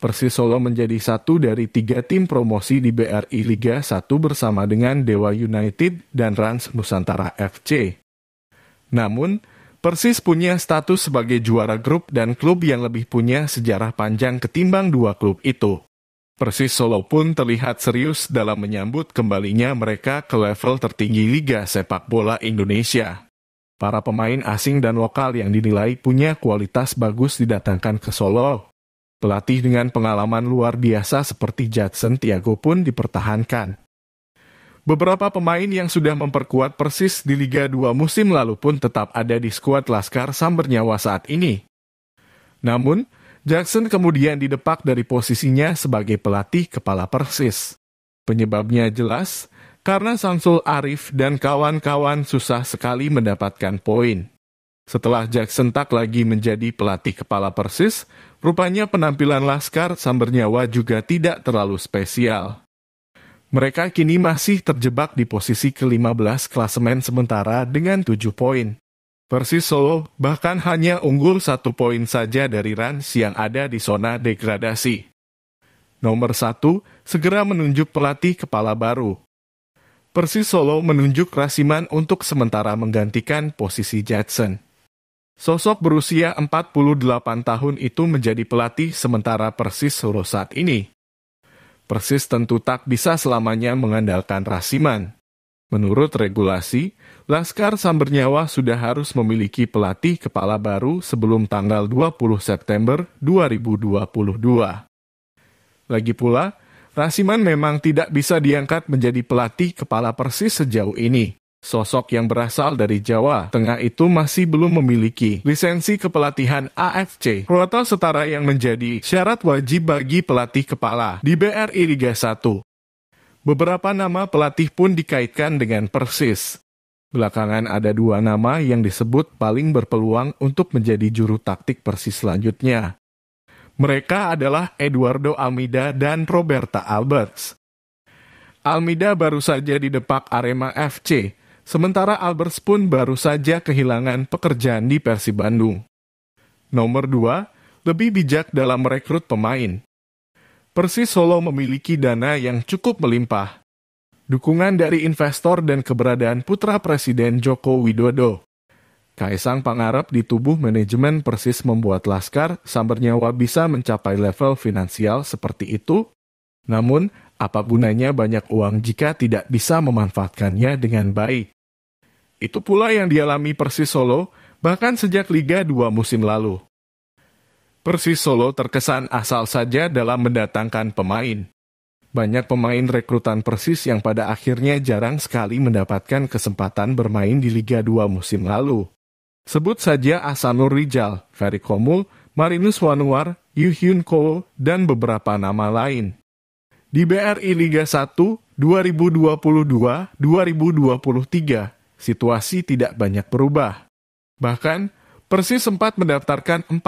Persis Solo menjadi satu dari tiga tim promosi di BRI Liga 1 bersama dengan Dewa United dan Rans Nusantara FC. Namun, Persis punya status sebagai juara grup dan klub yang lebih punya sejarah panjang ketimbang dua klub itu. Persis Solo pun terlihat serius dalam menyambut kembalinya mereka ke level tertinggi Liga Sepak Bola Indonesia. Para pemain asing dan lokal yang dinilai punya kualitas bagus didatangkan ke Solo. Pelatih dengan pengalaman luar biasa seperti Jadson Tiago pun dipertahankan. Beberapa pemain yang sudah memperkuat Persis di Liga 2 musim lalu pun tetap ada di skuad Laskar Sambernyawa saat ini. Namun, Jackson kemudian didepak dari posisinya sebagai pelatih kepala Persis. Penyebabnya jelas, karena Samsul Arif dan kawan-kawan susah sekali mendapatkan poin. Setelah Jackson tak lagi menjadi pelatih kepala Persis, rupanya penampilan Laskar Sambernyawa juga tidak terlalu spesial. Mereka kini masih terjebak di posisi ke-15 klasemen sementara dengan 7 poin. Persis Solo bahkan hanya unggul satu poin saja dari Rans yang ada di zona degradasi. Nomor satu segera menunjuk pelatih kepala baru. Persis Solo menunjuk Rasiman untuk sementara menggantikan posisi Jackson. Sosok berusia 48 tahun itu menjadi pelatih sementara Persis Solo saat ini. Persis tentu tak bisa selamanya mengandalkan Rasiman. Menurut regulasi, Laskar Sambernyawa sudah harus memiliki pelatih kepala baru sebelum tanggal 20 September 2022. Lagi pula, Rasiman memang tidak bisa diangkat menjadi pelatih kepala Persis sejauh ini. Sosok yang berasal dari Jawa Tengah itu masih belum memiliki lisensi kepelatihan AFC, kuota setara yang menjadi syarat wajib bagi pelatih kepala di BRI Liga 1. Beberapa nama pelatih pun dikaitkan dengan Persis. Belakangan ada dua nama yang disebut paling berpeluang untuk menjadi juru taktik Persis selanjutnya. Mereka adalah Eduardo Almida dan Roberta Alberts. Almida baru saja didepak Arema FC, sementara Alberts pun baru saja kehilangan pekerjaan di Persib Bandung. Nomor dua lebih bijak dalam merekrut pemain. Persis Solo memiliki dana yang cukup melimpah. Dukungan dari investor dan keberadaan putra Presiden Joko Widodo. Kaisang Pangarep di tubuh manajemen Persis membuat Laskar nyawa bisa mencapai level finansial seperti itu. Namun, apa gunanya banyak uang jika tidak bisa memanfaatkannya dengan baik? Itu pula yang dialami Persis Solo bahkan sejak Liga 2 musim lalu. Persis Solo terkesan asal saja dalam mendatangkan pemain. Banyak pemain rekrutan Persis yang pada akhirnya jarang sekali mendapatkan kesempatan bermain di Liga 2 musim lalu. Sebut saja Asanur Rijal, Ferry Komul, Marinus Wanuar, Yuhyun Ko, dan beberapa nama lain. Di BRI Liga 1 2022-2023, situasi tidak banyak berubah. Bahkan, Persis sempat mendaftarkan 41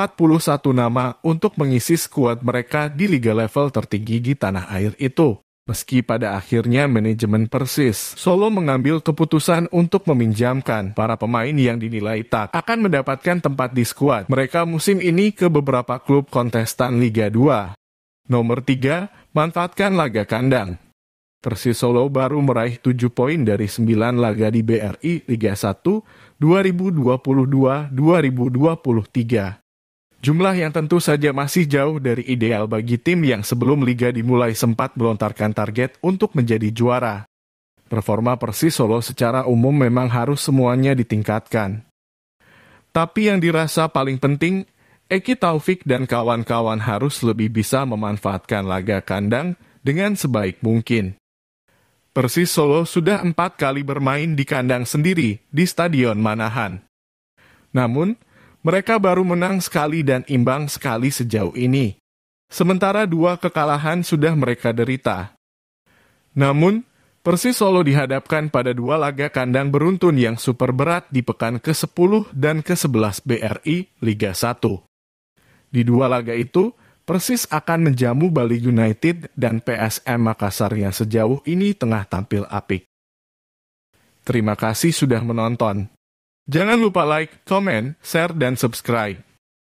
nama untuk mengisi skuad mereka di liga level tertinggi di tanah air itu. Meski pada akhirnya manajemen Persis Solo mengambil keputusan untuk meminjamkan para pemain yang dinilai tak akan mendapatkan tempat di skuad mereka musim ini ke beberapa klub kontestan Liga 2. Nomor 3, manfaatkan laga kandang. Persis Solo baru meraih 7 poin dari 9 laga di BRI Liga 1 2022-2023. Jumlah yang tentu saja masih jauh dari ideal bagi tim yang sebelum liga dimulai sempat melontarkan target untuk menjadi juara. Performa Persis Solo secara umum memang harus semuanya ditingkatkan. Tapi yang dirasa paling penting, Eki Taufik dan kawan-kawan harus lebih bisa memanfaatkan laga kandang dengan sebaik mungkin. Persis Solo sudah empat kali bermain di kandang sendiri di Stadion Manahan. Namun, mereka baru menang sekali dan imbang sekali sejauh ini. Sementara dua kekalahan sudah mereka derita. Namun, Persis Solo dihadapkan pada dua laga kandang beruntun yang super berat di pekan ke-10 dan ke-11 BRI Liga 1. Di dua laga itu, Persis akan menjamu Bali United dan PSM Makassar yang sejauh ini tengah tampil apik. Terima kasih sudah menonton. Jangan lupa like, comment, share, dan subscribe.